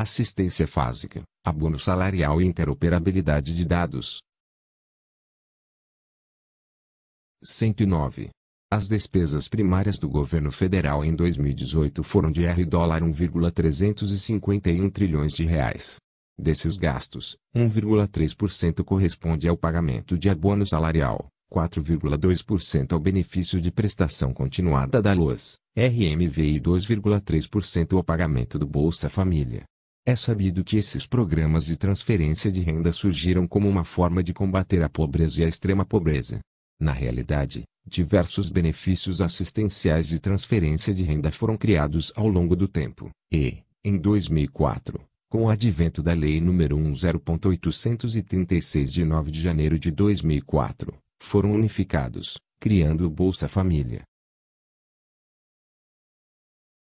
assistência fásica, abono salarial e interoperabilidade de dados. 109. As despesas primárias do governo federal em 2018 foram de R$ 1,351 trilhões de reais. Desses gastos, 1,3% corresponde ao pagamento de abono salarial, 4,2% ao benefício de prestação continuada da Loas, RMV e 2,3% ao pagamento do Bolsa Família. É sabido que esses programas de transferência de renda surgiram como uma forma de combater a pobreza e a extrema pobreza. Na realidade, diversos benefícios assistenciais de transferência de renda foram criados ao longo do tempo, e, em 2004, com o advento da Lei nº 10.836 de 9 de janeiro de 2004, foram unificados, criando o Bolsa Família.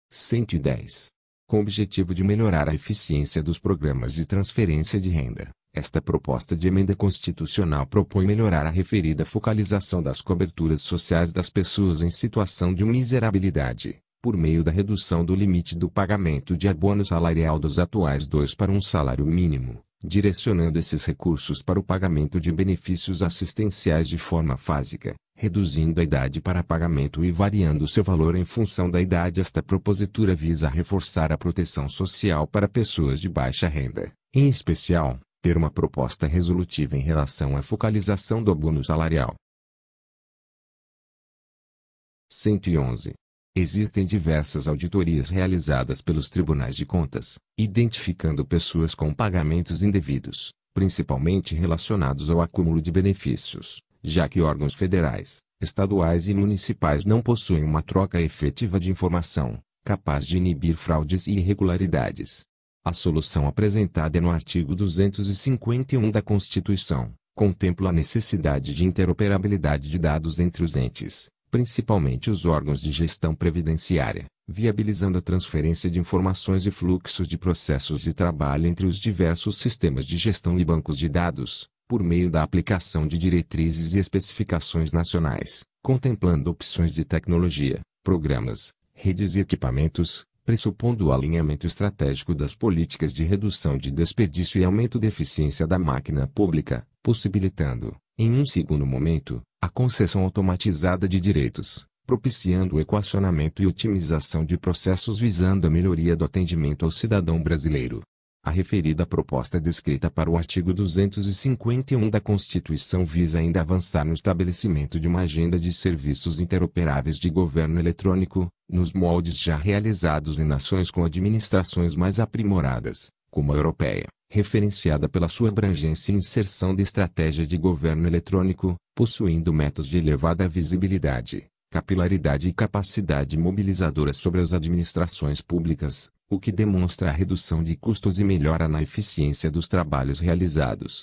110 com o objetivo de melhorar a eficiência dos programas de transferência de renda. Esta proposta de emenda constitucional propõe melhorar a referida focalização das coberturas sociais das pessoas em situação de miserabilidade, por meio da redução do limite do pagamento de abono salarial dos atuais dois para um salário mínimo, direcionando esses recursos para o pagamento de benefícios assistenciais de forma fásica, reduzindo a idade para pagamento e variando seu valor em função da idade. Esta propositura visa reforçar a proteção social para pessoas de baixa renda, em especial, ter uma proposta resolutiva em relação à focalização do abono salarial. 111. Existem diversas auditorias realizadas pelos tribunais de contas, identificando pessoas com pagamentos indevidos, principalmente relacionados ao acúmulo de benefícios, já que órgãos federais, estaduais e municipais não possuem uma troca efetiva de informação, capaz de inibir fraudes e irregularidades. A solução apresentada é no artigo 251 da Constituição contempla a necessidade de interoperabilidade de dados entre os entes, principalmente os órgãos de gestão previdenciária, viabilizando a transferência de informações e fluxos de processos de trabalho entre os diversos sistemas de gestão e bancos de dados, por meio da aplicação de diretrizes e especificações nacionais, contemplando opções de tecnologia, programas, redes e equipamentos, pressupondo o alinhamento estratégico das políticas de redução de desperdício e aumento da eficiência da máquina pública, possibilitando, em um segundo momento, a concessão automatizada de direitos, propiciando o equacionamento e otimização de processos visando a melhoria do atendimento ao cidadão brasileiro. A referida proposta descrita para o artigo 251 da Constituição visa ainda avançar no estabelecimento de uma agenda de serviços interoperáveis de governo eletrônico, nos moldes já realizados em nações com administrações mais aprimoradas, como a europeia, referenciada pela sua abrangência e inserção de estratégia de governo eletrônico, possuindo métodos de elevada visibilidade, capilaridade e capacidade mobilizadora sobre as administrações públicas, o que demonstra a redução de custos e melhora na eficiência dos trabalhos realizados